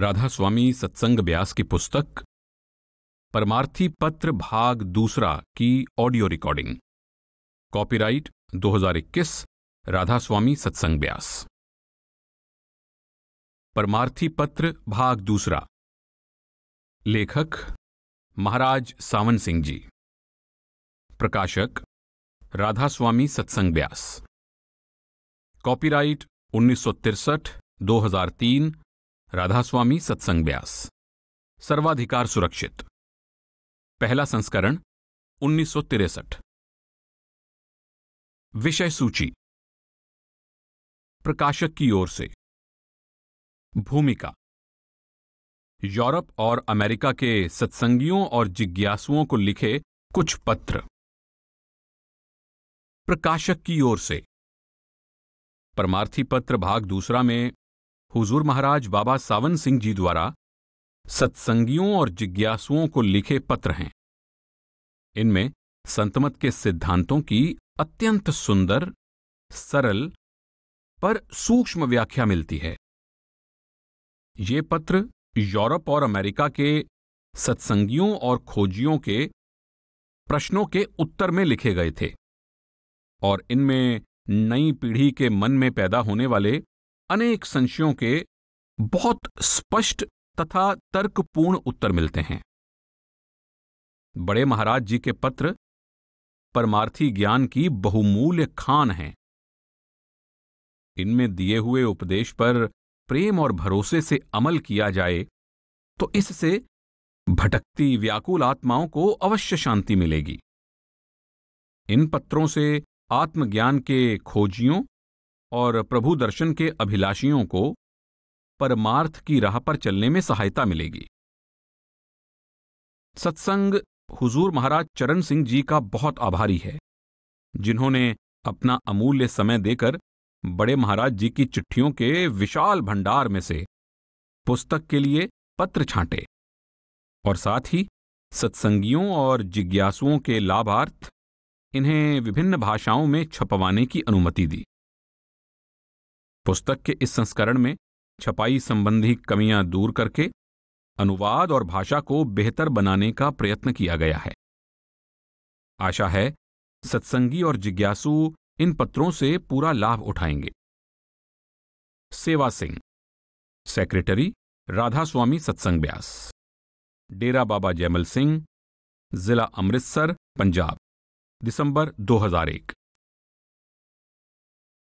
राधा स्वामी सत्संग ब्यास की पुस्तक परमार्थी पत्र भाग दूसरा की audio recording copyright 2021 Radha Swami Satsang Beas परमार्थी पत्र भाग दूसरा लेखक महाराज सावन सिंह जी प्रकाशक राधा स्वामी सत्संग ब्यास कॉपीराइट उन्नीस सौ तिरसठ दो हजार तीन राधास्वामी सत्संग व्यास सर्वाधिकार सुरक्षित पहला संस्करण उन्नीस विषय सूची प्रकाशक की ओर से भूमिका यूरोप और अमेरिका के सत्संगियों और जिज्ञासुओं को लिखे कुछ पत्र प्रकाशक की ओर से परमार्थी पत्र भाग दूसरा में हुजूर महाराज बाबा सावन सिंह जी द्वारा सत्संगियों और जिज्ञासुओं को लिखे पत्र हैं इनमें संतमत के सिद्धांतों की अत्यंत सुंदर सरल पर सूक्ष्म व्याख्या मिलती है ये पत्र यूरोप और अमेरिका के सत्संगियों और खोजियों के प्रश्नों के उत्तर में लिखे गए थे और इनमें नई पीढ़ी के मन में पैदा होने वाले अनेक संशयों के बहुत स्पष्ट तथा तर्कपूर्ण उत्तर मिलते हैं बड़े महाराज जी के पत्र परमार्थी ज्ञान की बहुमूल्य खान हैं इनमें दिए हुए उपदेश पर प्रेम और भरोसे से अमल किया जाए तो इससे भटकती व्याकुल आत्माओं को अवश्य शांति मिलेगी इन पत्रों से आत्मज्ञान के खोजियों और प्रभु दर्शन के अभिलाषियों को परमार्थ की राह पर चलने में सहायता मिलेगी सत्संग हुजूर महाराज चरण सिंह जी का बहुत आभारी है जिन्होंने अपना अमूल्य समय देकर बड़े महाराज जी की चिट्ठियों के विशाल भंडार में से पुस्तक के लिए पत्र छांटे और साथ ही सत्संगियों और जिज्ञासुओं के लाभार्थ इन्हें विभिन्न भाषाओं में छपवाने की अनुमति दी पुस्तक के इस संस्करण में छपाई संबंधी कमियां दूर करके अनुवाद और भाषा को बेहतर बनाने का प्रयत्न किया गया है आशा है सत्संगी और जिज्ञासु इन पत्रों से पूरा लाभ उठाएंगे सेवा सिंह सेक्रेटरी राधा स्वामी सत्संग ब्यास डेरा बाबा जयमल सिंह जिला अमृतसर पंजाब दिसंबर 2001